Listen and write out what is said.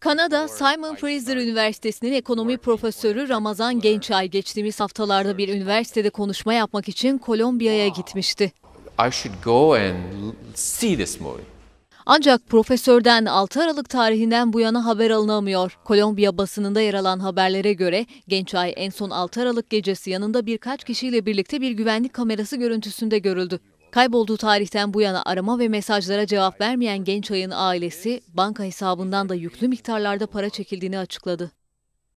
Kanada Simon Fraser Üniversitesi'nin ekonomi profesörü Ramazan Gençay geçtiğimiz haftalarda bir üniversitede konuşma yapmak için Kolombiya'ya gitmişti. Ancak profesörden 6 Aralık tarihinden bu yana haber alınamıyor. Kolombiya basınında yer alan haberlere göre Gençay en son 6 Aralık gecesi yanında birkaç kişiyle birlikte bir güvenlik kamerası görüntüsünde görüldü. Kaybolduğu tarihten bu yana arama ve mesajlara cevap vermeyen genç ayın ailesi banka hesabından da yüklü miktarlarda para çekildiğini açıkladı.